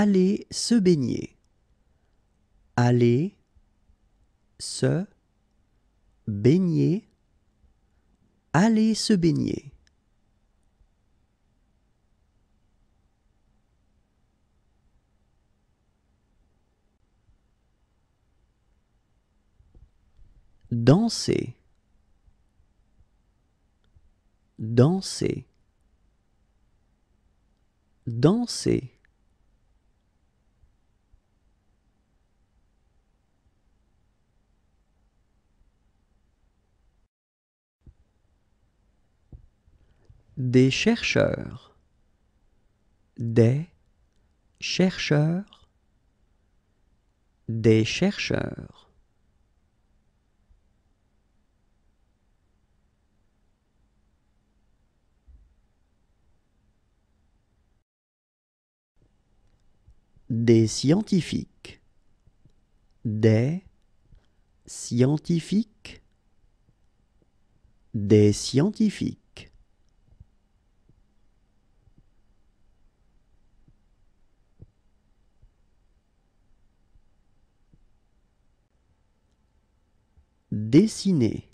aller se baigner. Aller se baigner. Aller se baigner. Danser. Danser. Danser. des chercheurs, des chercheurs, des chercheurs. Des scientifiques, des scientifiques, des scientifiques. Dessiner.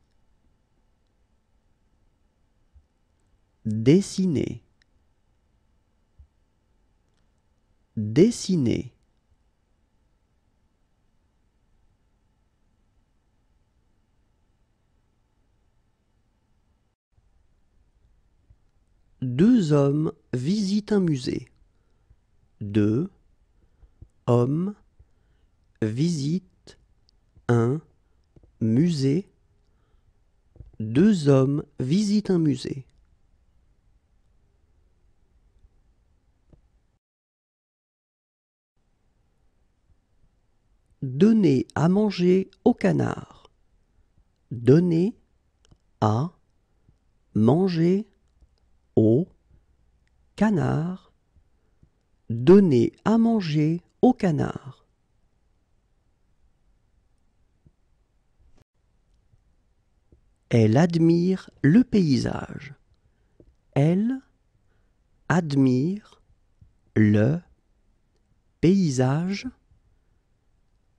Dessiner. Dessiner. Deux hommes visitent un musée. Deux hommes visitent un musée, deux hommes visitent un musée. Donner à manger au canard. Donner à manger au canard. Donner à manger au canard. Elle admire le paysage. Elle admire le paysage.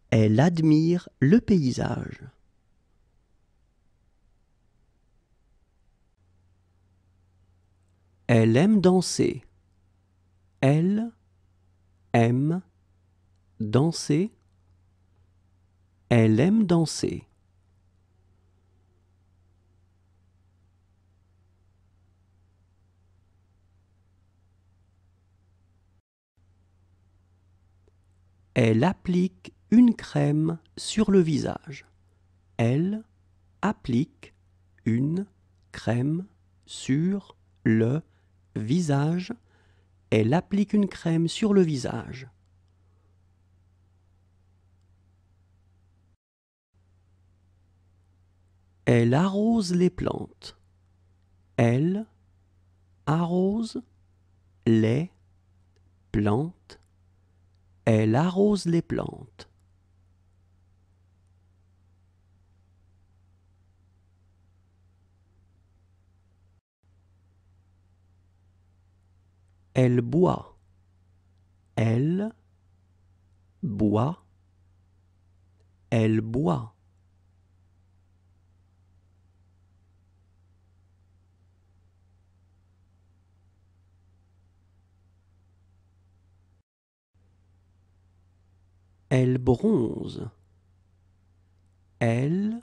Elle admire le paysage. Elle aime danser. Elle aime danser. Elle aime danser. Elle applique une crème sur le visage. Elle applique une crème sur le visage. Elle applique une crème sur le visage. Elle arrose les plantes. Elle arrose les plantes. Elle arrose les plantes. Elle boit. Elle boit. Elle boit. Elle bronze. Elle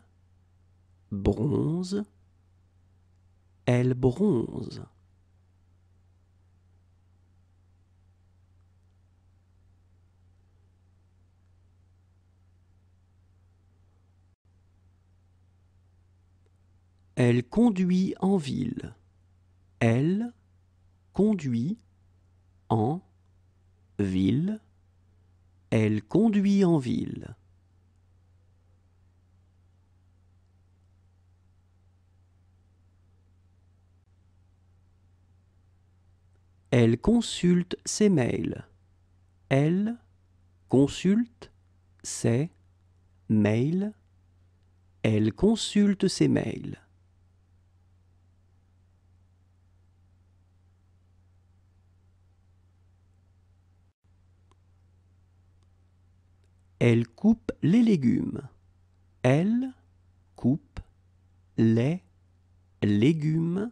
bronze. Elle bronze. Elle conduit en ville. Elle conduit en ville. Elle conduit en ville. Elle consulte ses mails. Elle consulte ses mails. Elle consulte ses mails. Elle coupe les légumes. Elle coupe les légumes.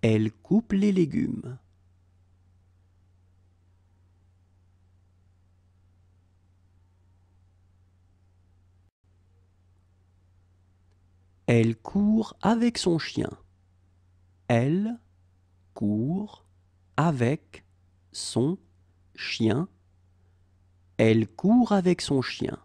Elle coupe les légumes. Elle court avec son chien. Elle court avec son chien. Elle court avec son chien.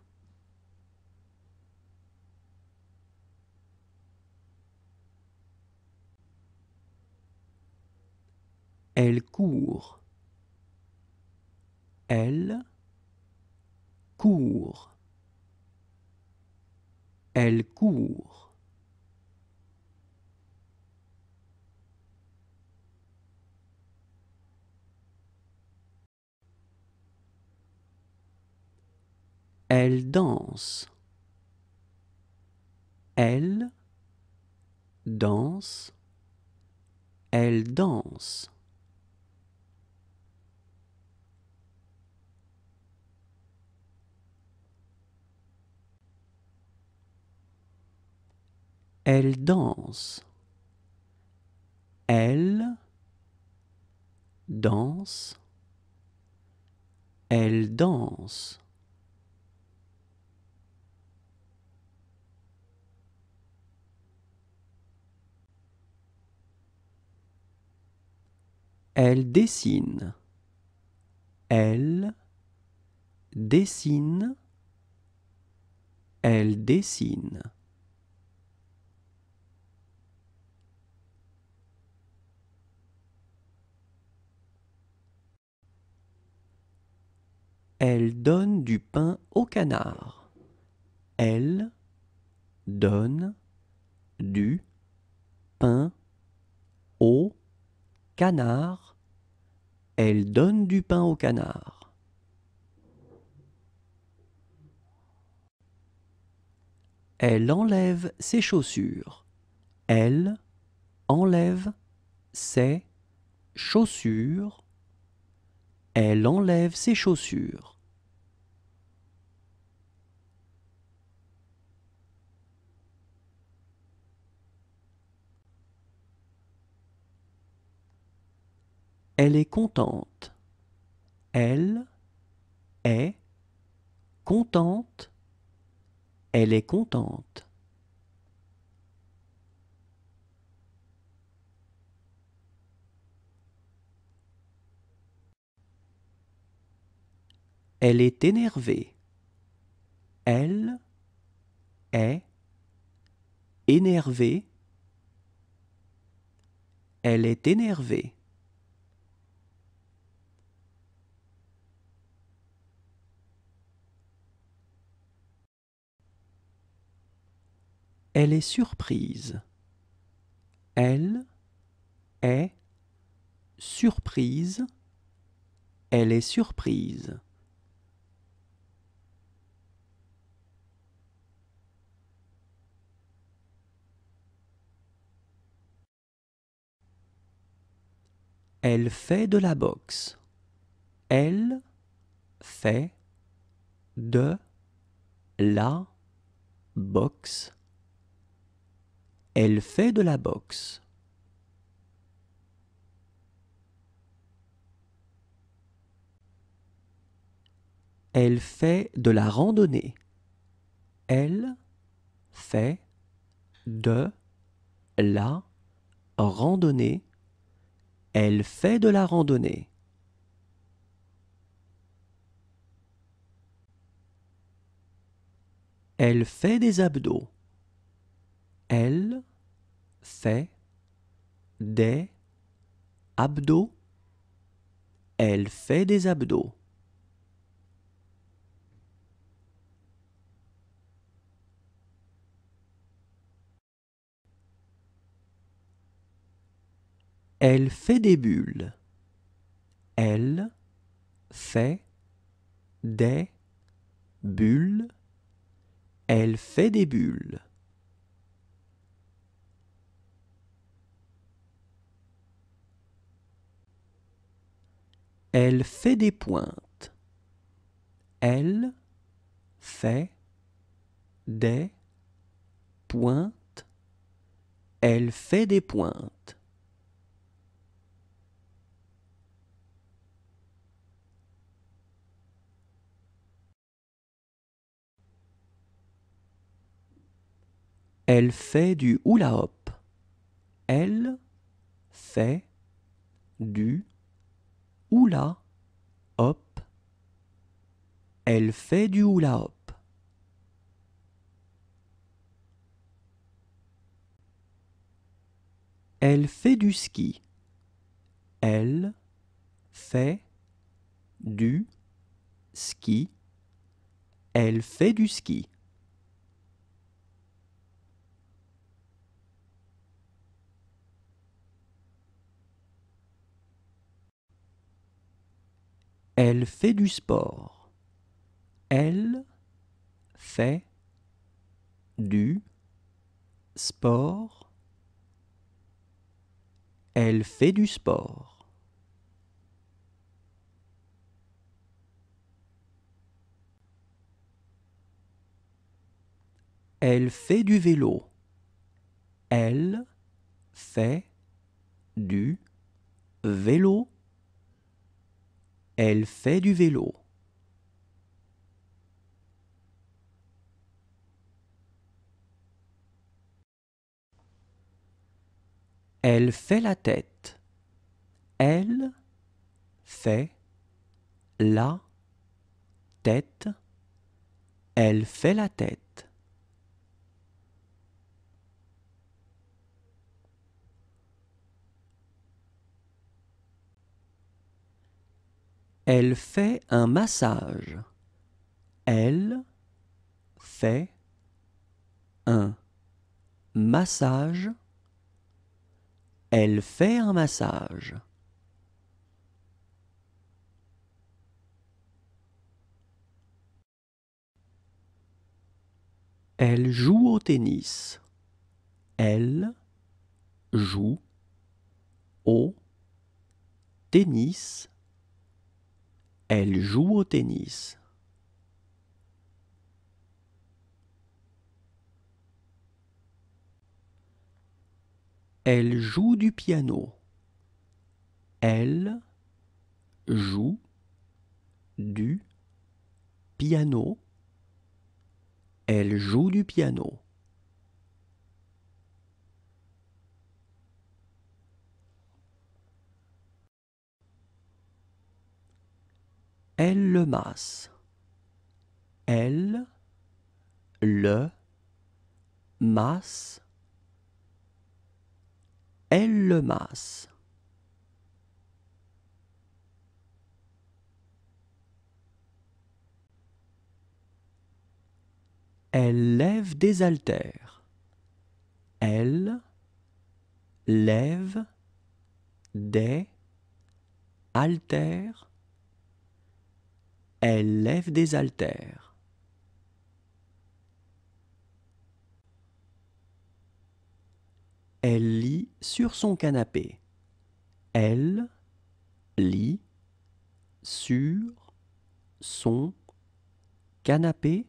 Elle court. Elle court. Elle court. Elle danse. Elle danse. Elle danse. Elle danse. Elle danse. Elle danse. Elle dessine. Elle dessine. Elle dessine. Elle donne du pain au canard. Elle donne du pain au canard, elle donne du pain au canard. Elle enlève ses chaussures. Elle enlève ses chaussures. Elle enlève ses chaussures. Elle est contente. Elle est contente. Elle est contente. Elle est énervée. Elle est énervée. Elle est énervée. Elle est surprise. Elle est surprise. Elle est surprise. Elle fait de la boxe. Elle fait de la boxe. Elle fait de la boxe. Elle fait de la randonnée. Elle fait de la randonnée. Elle fait de la randonnée. Elle fait des abdos. Elle fait des abdos. Elle fait des abdos. Elle fait des bulles. Elle fait des bulles. Elle fait des bulles. Elle fait des pointes. Elle fait des pointes. Elle fait des pointes. Elle fait du hula hop. Elle fait du Oula, hop. Elle fait du oula hop. Elle fait du ski. Elle fait du ski. Elle fait du ski. Elle fait du sport. Elle fait du sport. Elle fait du sport. Elle fait du vélo. Elle fait du vélo. Elle fait du vélo. Elle fait la tête. Elle fait la tête. Elle fait la tête. Elle fait un massage. Elle fait un massage. Elle fait un massage. Elle joue au tennis. Elle joue au tennis. Elle joue au tennis. Elle joue du piano. Elle joue du piano. Elle joue du piano. Elle le masse. Elle le masse. Elle le masse. Elle lève des haltères. Elle lève des haltères elle lève des haltères. Elle lit sur son canapé. Elle lit sur son canapé.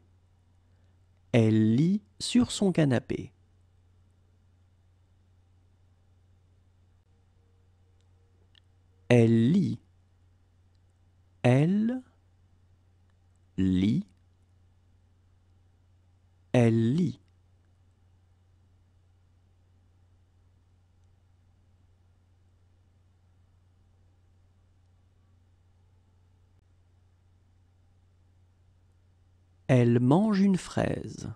Elle lit sur son canapé. Elle lit. Elle lit. Elle lit. Elle mange une fraise.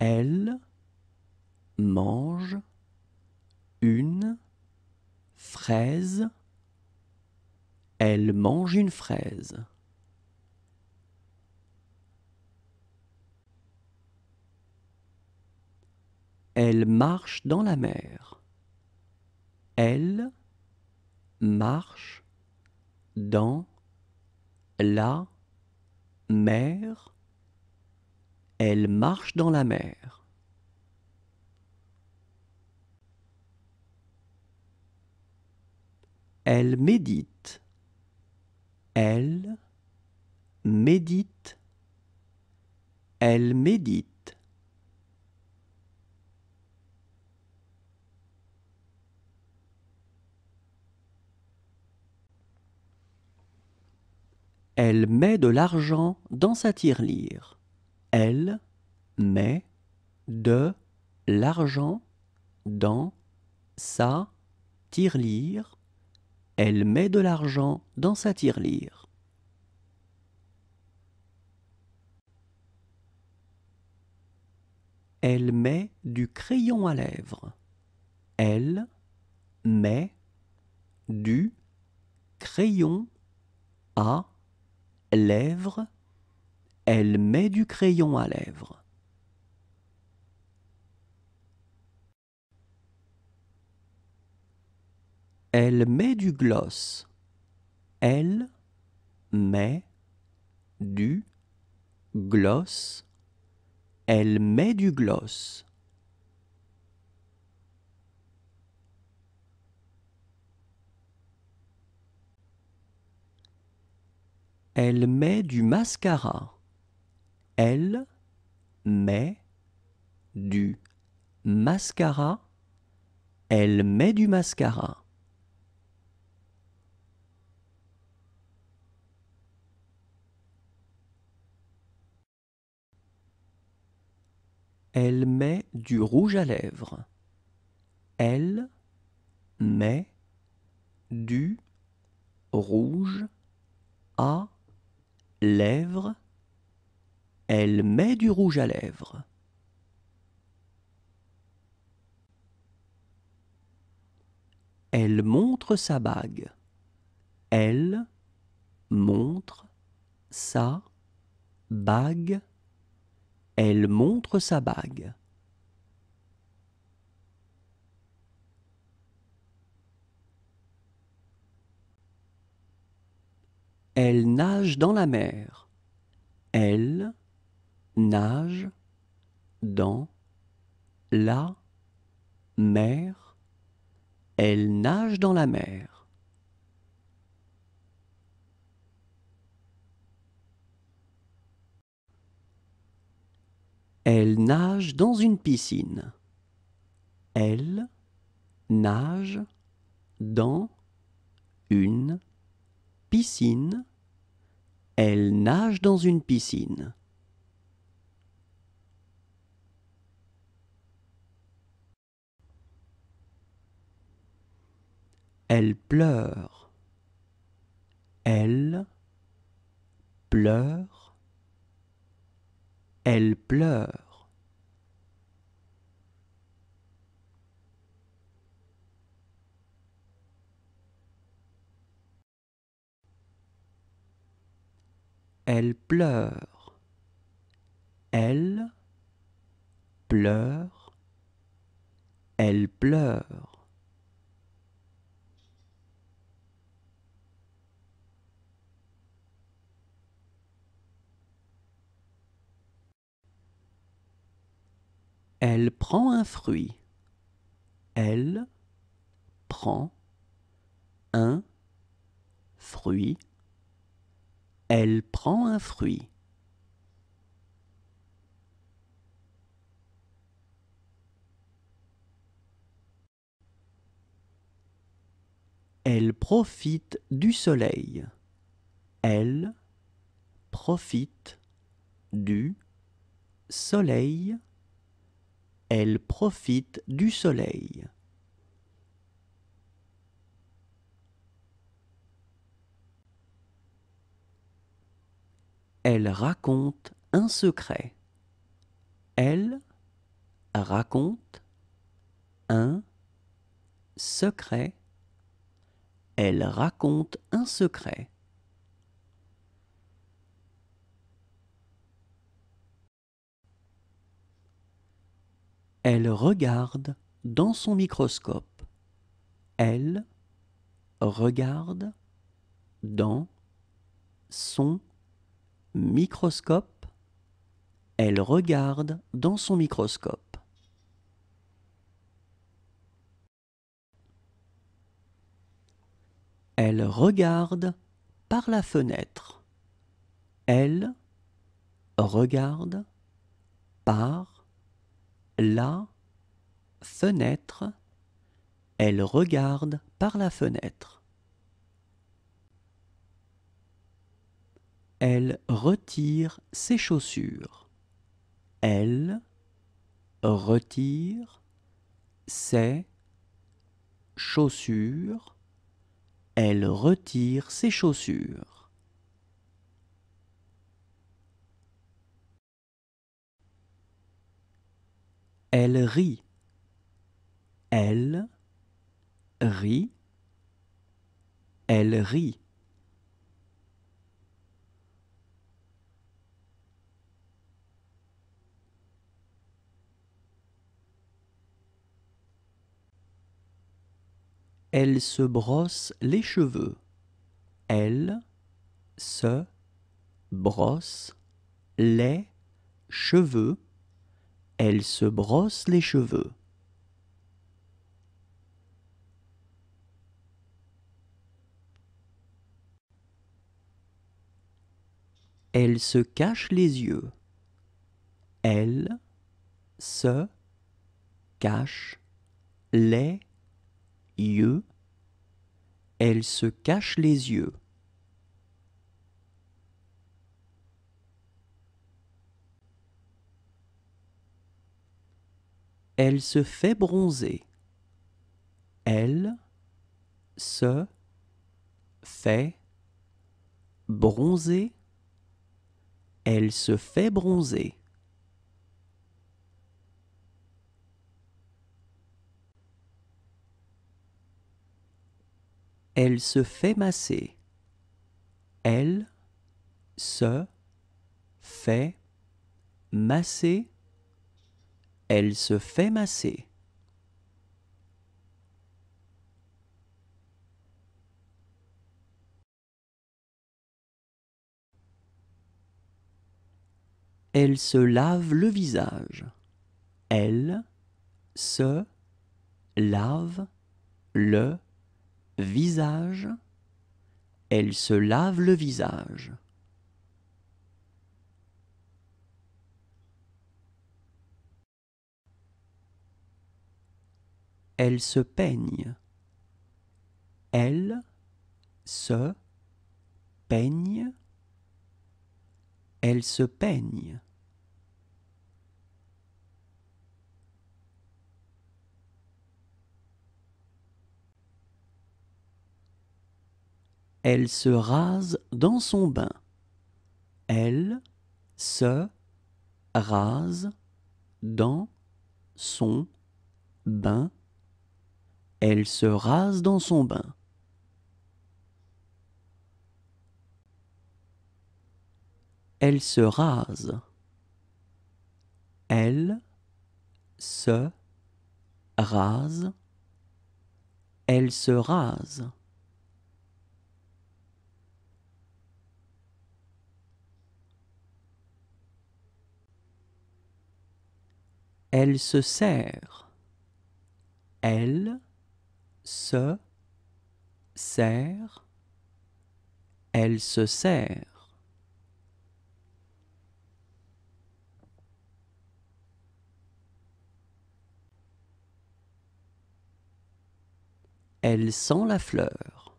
Elle mange une fraise. Elle mange une fraise. Elle marche dans la mer. Elle marche dans la mer. Elle marche dans la mer. Elle médite. Elle médite. Elle médite. Elle met de l'argent dans sa tirelire. Elle met de l'argent dans sa tirelire. Elle met de l'argent dans sa tirelire. Elle met du crayon à lèvres. Elle met du crayon à lèvres, elle met du crayon à lèvres. Elle met du gloss. Elle met du gloss. Elle met du gloss. Elle met du mascara. Elle met du mascara. Elle met du mascara. Elle met du rouge à lèvres. Elle met du rouge à lèvres, elle met du rouge à lèvres. Elle montre sa bague. Elle montre sa bague. Elle montre sa bague. Elle nage dans la mer. Elle nage dans la mer. Elle nage dans la mer. Elle nage dans une piscine. Elle nage dans une piscine piscine. Elle nage dans une piscine. Elle pleure. Elle pleure. Elle pleure. Elle pleure. Elle pleure. Elle pleure. Elle prend un fruit. Elle prend un fruit. Elle prend un fruit. Elle profite du soleil. Elle profite du soleil. Elle profite du soleil. Elle raconte un secret. Elle raconte un secret. Elle raconte un secret. Elle regarde dans son microscope. Elle regarde dans son microscope microscope, elle regarde dans son microscope. Elle regarde par la fenêtre. Elle regarde par la fenêtre. Elle regarde par la fenêtre. Elle retire ses chaussures. Elle retire ses chaussures. Elle retire ses chaussures. Elle rit. Elle rit. Elle rit. Elle se brosse les cheveux. Elle se brosse les cheveux. Elle se brosse les cheveux. Elle se cache les yeux. Elle se cache les yeux, elle se cache les yeux. Elle se fait bronzer. Elle se fait bronzer. Elle se fait bronzer. Elle se fait masser. Elle se fait masser. Elle se fait masser. Elle se lave le visage. Elle se lave le visage, elle se lave le visage. Elle se peigne. Elle se peigne. Elle se peigne. Elle se rase dans son bain. Elle se rase dans son bain. Elle se rase dans son bain. Elle se rase. Elle se rase. Elle se rase. Elle se sert. Elle se sert. Elle se sert. Elle sent la fleur.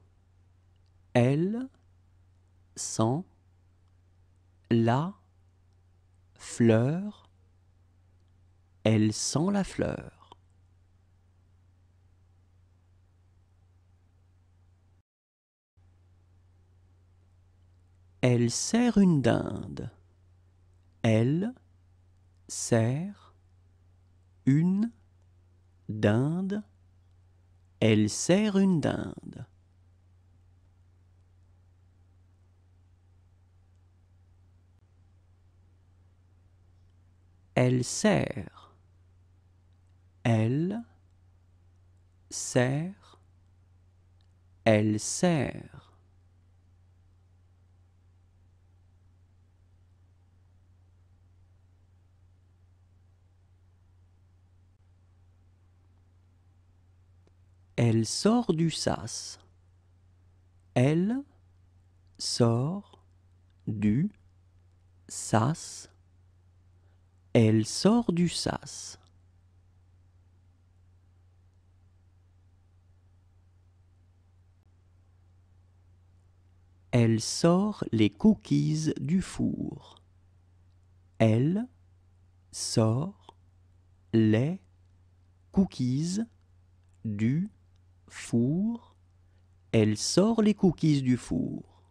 Elle sent la fleur. Elle sent la fleur. Elle sert une dinde. Elle sert une dinde. Elle sert. une dinde. Elle sert elle sert, elle sert. Elle sort du sas. Elle sort du sas. Elle sort du sas. Elle sort les cookies du four. Elle sort les cookies du four. Elle sort les cookies du four.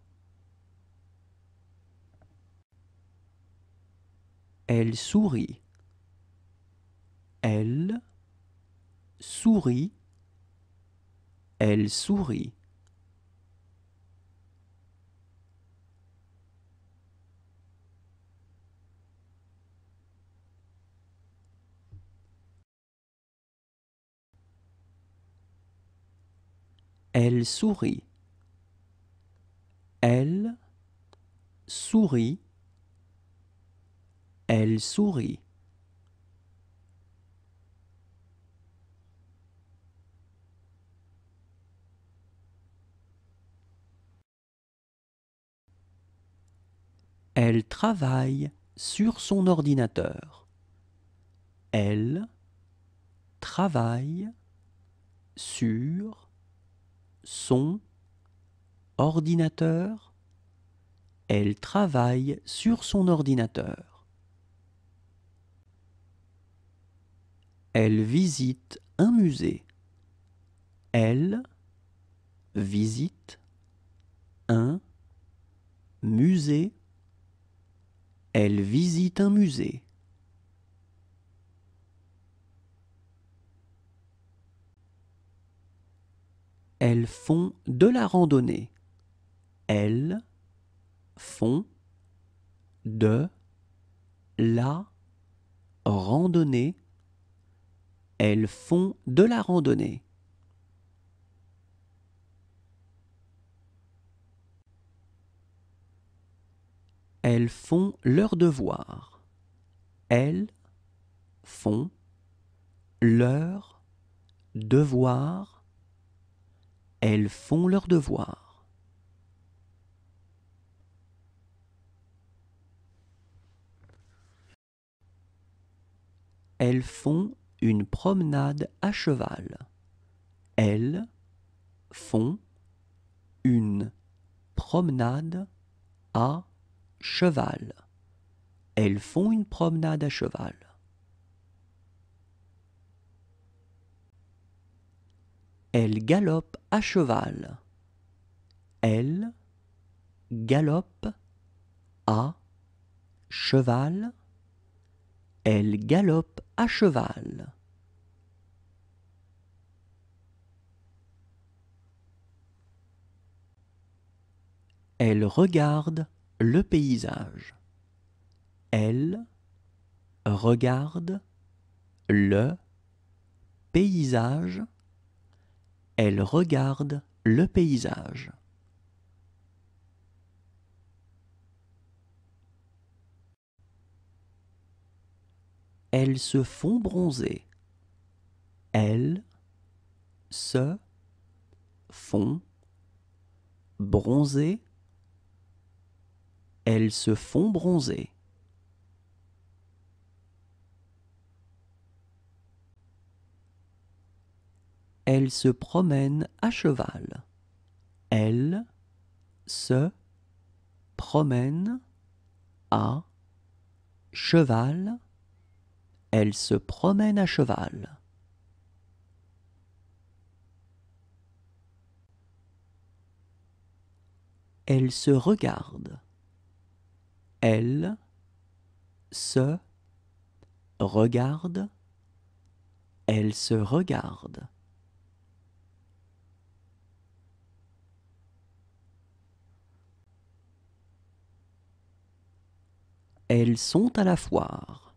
Elle sourit. Elle sourit. Elle sourit. Elle sourit. Elle sourit. Elle sourit. Elle travaille sur son ordinateur. Elle travaille sur son ordinateur. Elle travaille sur son ordinateur. Elle visite un musée. Elle visite un musée. Elle visite un musée. Elles font de la randonnée. Elles font de la randonnée. Elles font de la randonnée. Elles font leur devoir. Elles font leur devoir elles font leur devoir. Elles font une promenade à cheval. Elles font une promenade à cheval. Elles font une promenade à cheval. Elle galope à cheval. Elle galope à cheval. Elle galope à cheval. Elle regarde le paysage. Elle regarde le paysage. Elle regarde le paysage. Elles se font bronzer. Elles se font bronzer. Elles se font bronzer. Elle se promène à cheval. Elle se promène à cheval. Elle se promène à cheval. Elle se regarde. Elle se regarde. Elle se regarde. Elles sont à la foire.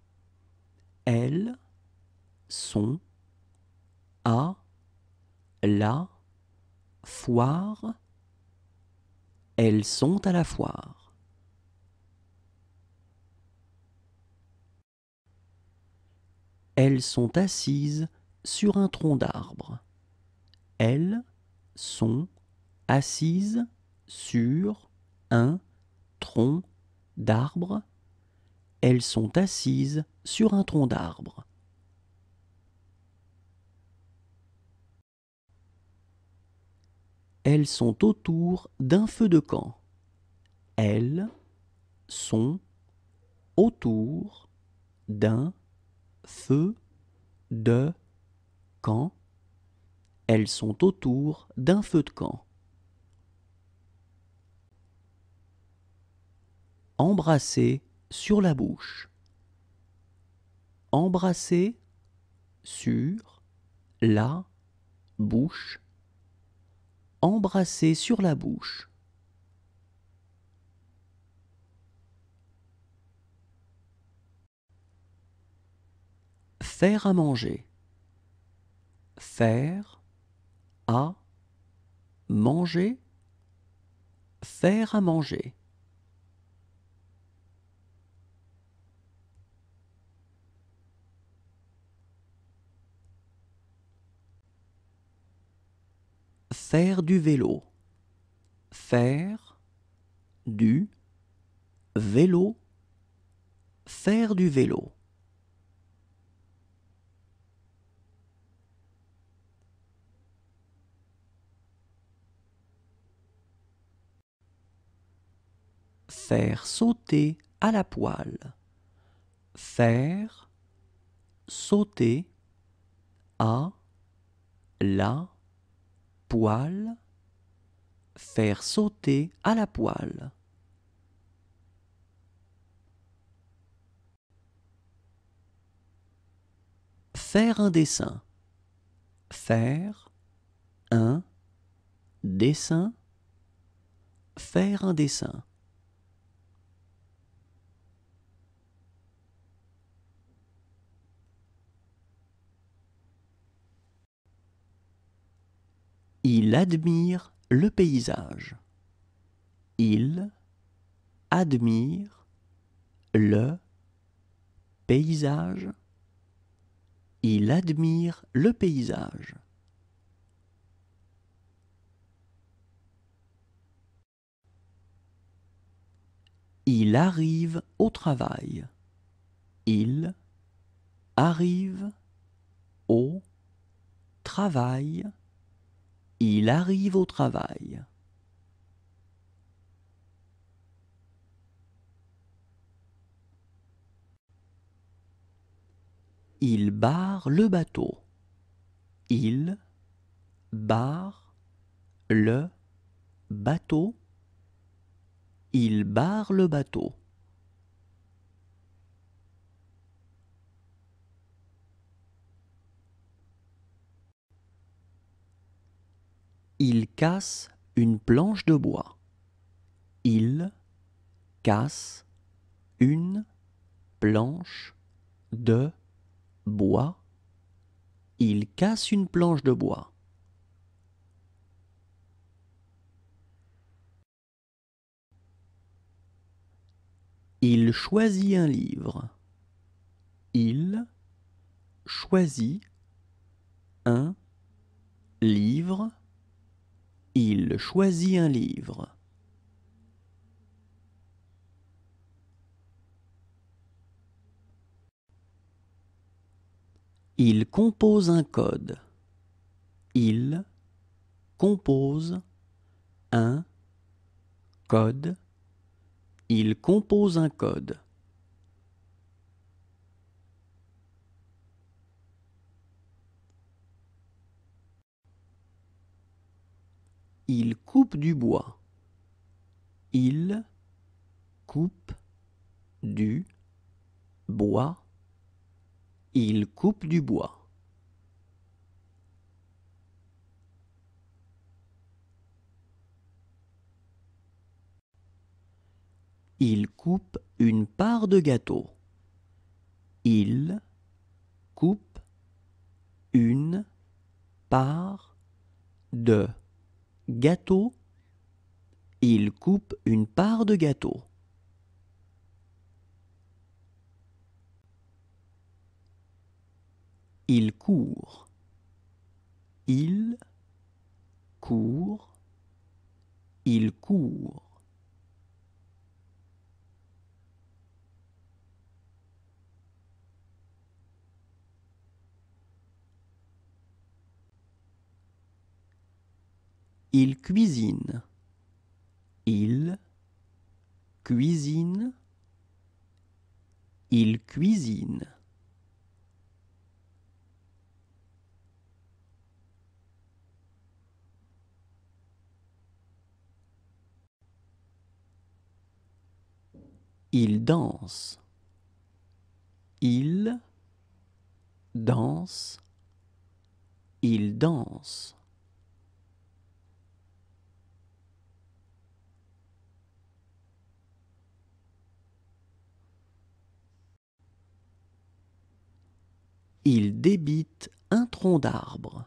Elles sont à la foire. Elles sont à la foire. Elles sont assises sur un tronc d'arbre. Elles sont assises sur un tronc d'arbre. Elles sont assises sur un tronc d'arbre. Elles sont autour d'un feu de camp. Elles sont autour d'un feu de camp. Elles sont autour d'un feu de camp. Embrasser sur la bouche. Embrasser sur la bouche. Embrasser sur la bouche. Faire à manger. Faire à manger. Faire à manger. Faire du vélo. Faire du vélo. Faire du vélo. Faire sauter à la poêle. Faire sauter à la poêle, faire sauter à la poêle. Faire un dessin. Faire un dessin. Faire un dessin. Il admire le paysage. Il admire le paysage. Il admire le paysage. Il arrive au travail. Il arrive au travail. Il arrive au travail. Il barre le bateau. Il barre le bateau. Il barre le bateau. Il casse une planche de bois. Il casse une planche de bois. Il casse une planche de bois. Il choisit un livre. Il choisit un livre. Il choisit un livre. Il compose un code. Il compose un code. Il compose un code. Il coupe du bois. Il coupe du bois. Il coupe du bois. Il coupe une part de gâteau. Il coupe une part de gâteau, il coupe une part de gâteau. Il court. Il court. Il court. Il cuisine. Il cuisine. Il cuisine. Il danse. Il danse. Il danse. Il débite un tronc d'arbre.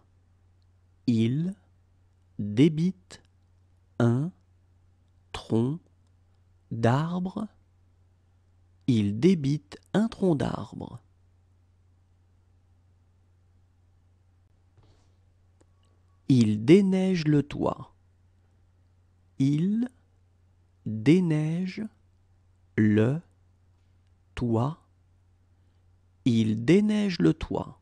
Il débite un tronc d'arbre. Il débite un tronc d'arbre. Il déneige le toit. Il déneige le toit. Il déneige le toit.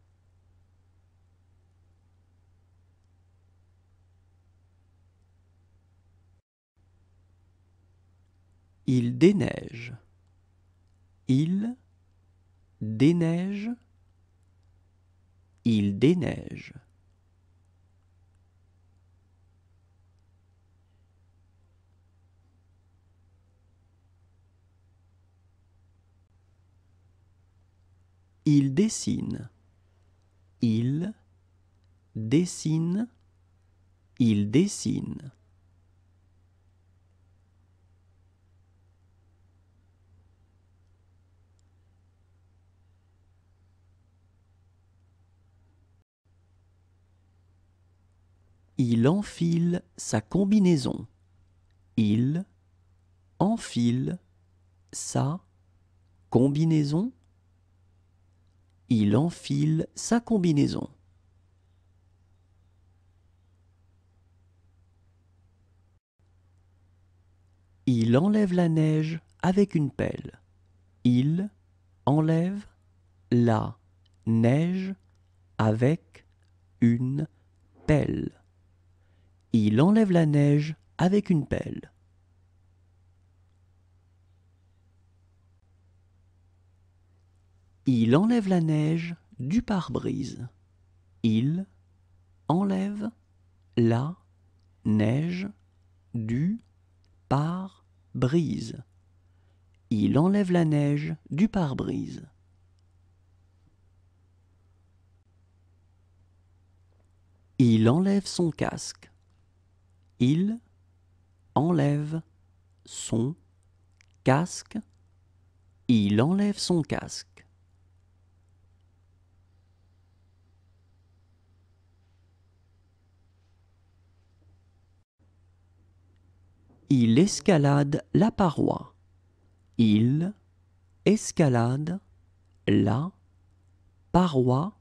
Il déneige. Il déneige. Il déneige. Il dessine. Il dessine. Il dessine. Il enfile sa combinaison. Il enfile sa combinaison il enfile sa combinaison. Il enlève la neige avec une pelle. Il enlève la neige avec une pelle. Il enlève la neige avec une pelle. Il enlève la neige du pare-brise. Il enlève la neige du pare-brise. Il enlève la neige du pare-brise. Il enlève son casque. Il enlève son casque. Il enlève son casque. Il escalade la paroi. Il escalade la paroi.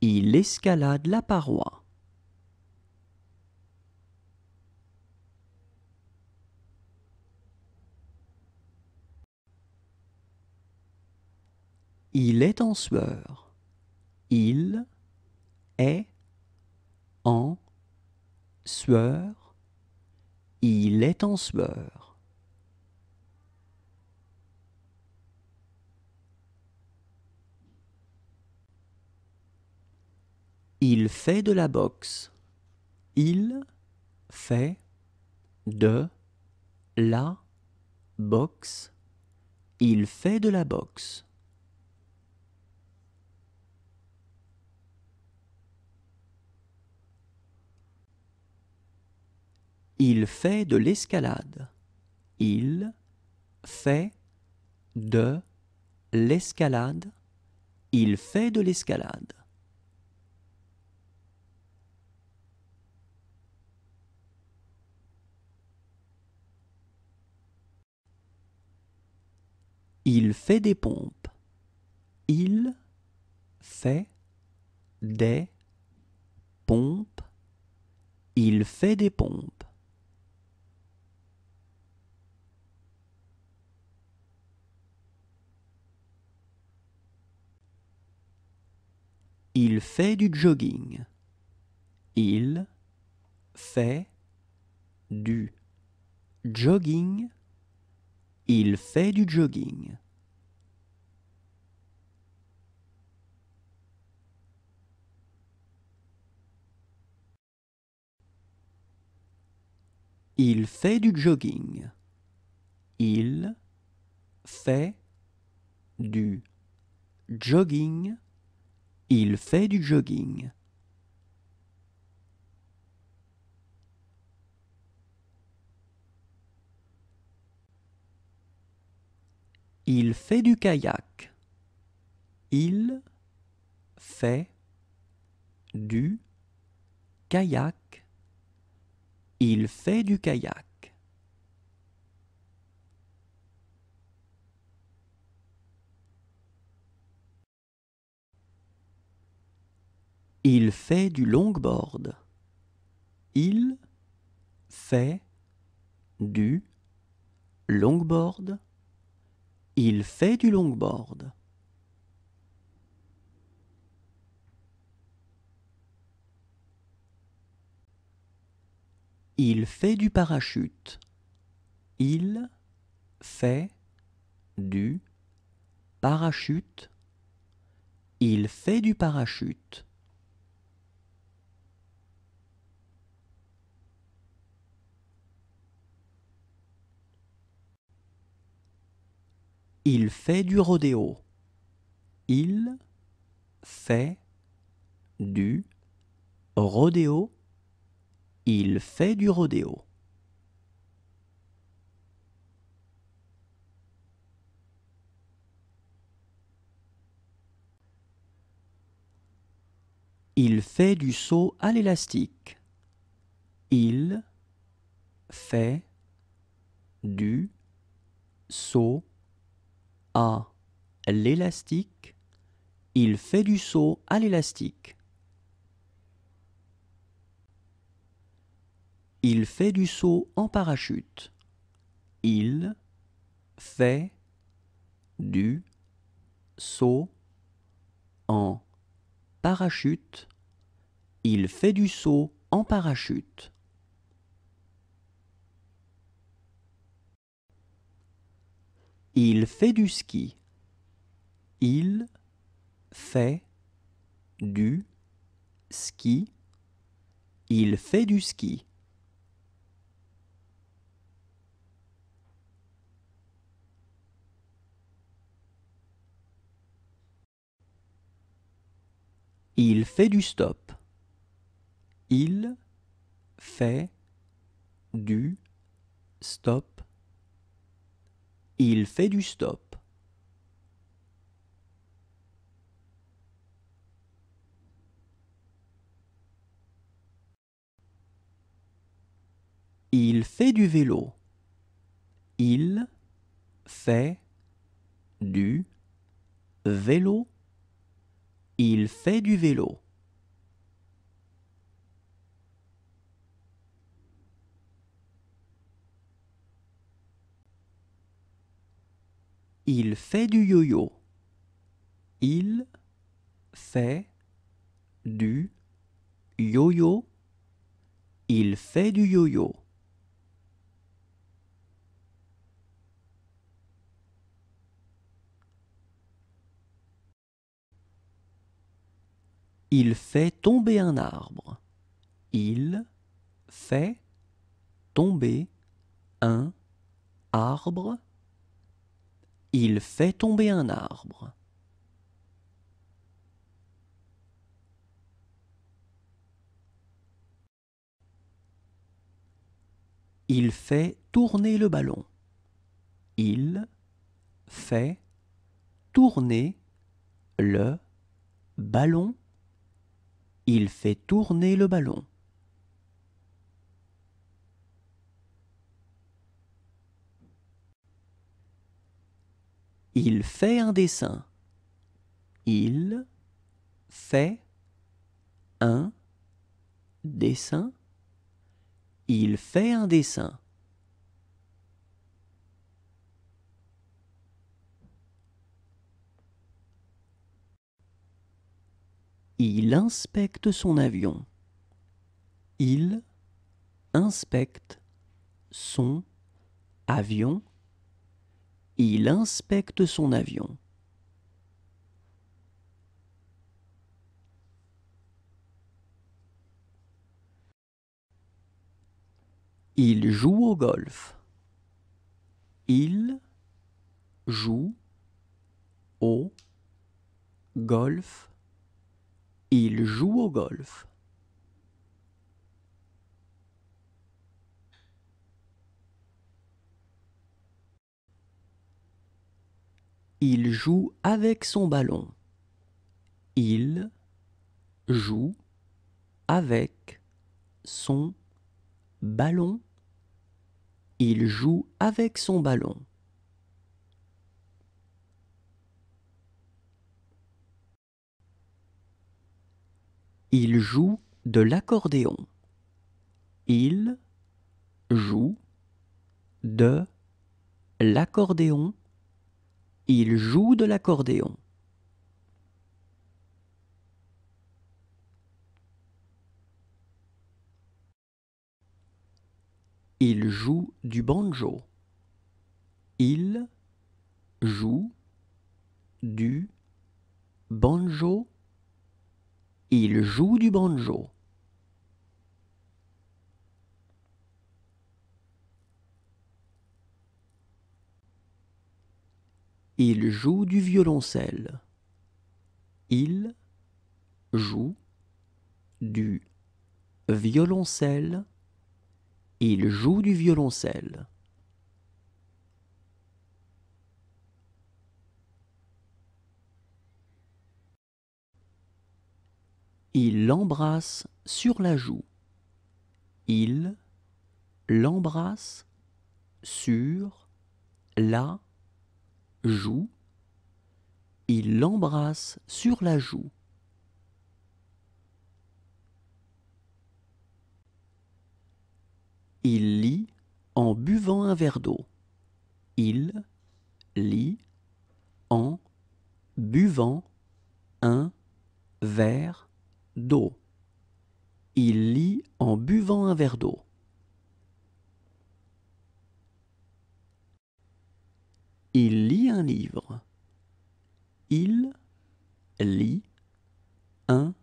Il escalade la paroi. Il est en sueur. Il est en sueur. Il est en sueur. Il fait de la boxe. Il fait de la boxe. Il fait de la boxe. Il fait de l'escalade. Il fait de l'escalade. Il fait de l'escalade. Il fait des pompes. Il fait des pompes. Il fait des pompes. Il fait du jogging. Il fait du jogging. Il fait du jogging. Il fait du jogging. Il fait du jogging. Il fait du jogging. Il fait du kayak. Il fait du kayak. Il fait du kayak. Il fait du longboard. Il fait du longboard. Il fait du longboard. Il fait du parachute. Il fait du parachute. Il fait du parachute. Il fait du rodéo. Il fait du rodéo. Il fait du rodéo. Il fait du saut à l'élastique. Il fait du saut à l'élastique, il fait du saut à l'élastique. Il fait du saut en parachute. Il fait du saut en parachute. Il fait du saut en parachute. Il fait du ski. Il fait du ski. Il fait du ski. Il fait du stop. Il fait du stop. Il fait du stop. Il fait du vélo. Il fait du vélo. Il fait du vélo. Il fait du yo-yo. Il fait du yo-yo. Il fait du yo-yo. Il fait tomber un arbre. Il fait tomber un arbre. Il fait tomber un arbre. Il fait tourner le ballon. Il fait tourner le ballon. Il fait tourner le ballon. Il fait un dessin. Il fait un dessin. Il fait un dessin. Il inspecte son avion. Il inspecte son avion. Il inspecte son avion. Il joue au golf. Il joue au golf. Il joue au golf. Il joue avec son ballon. Il joue avec son ballon. Il joue avec son ballon. Il joue de l'accordéon. Il joue de l'accordéon. Il joue de l'accordéon. Il joue du banjo. Il joue du banjo. Il joue du banjo. Il joue du violoncelle. Il joue du violoncelle. Il joue du violoncelle. Il l'embrasse sur la joue. Il l'embrasse sur la joue, il l'embrasse sur la joue. Il lit en buvant un verre d'eau. Il lit en buvant un verre d'eau. Il lit en buvant un verre d'eau. Il lit un livre. Il lit un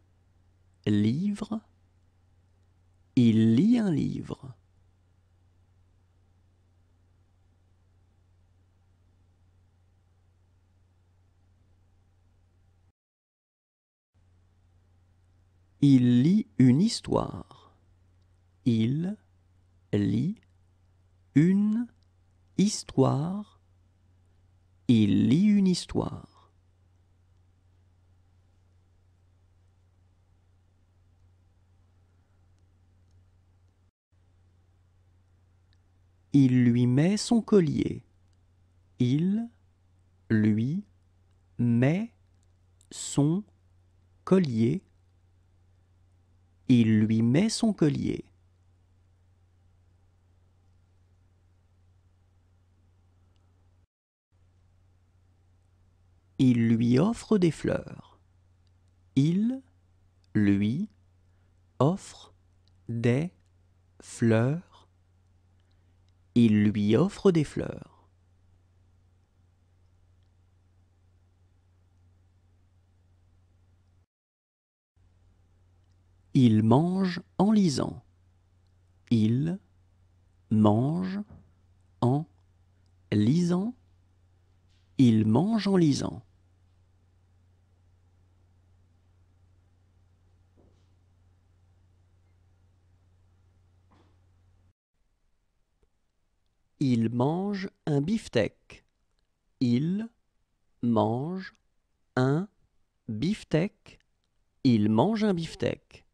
livre. Il lit un livre. Il lit une histoire. Il lit une histoire. Il lit une histoire. Il lui met son collier. Il lui met son collier. Il lui met son collier. Il lui offre des fleurs. Il lui offre des fleurs. Il lui offre des fleurs. Il mange en lisant. Il mange en lisant. Il mange en lisant. Il mange un beefsteak. Il mange un beefsteak. Il mange un beefsteak.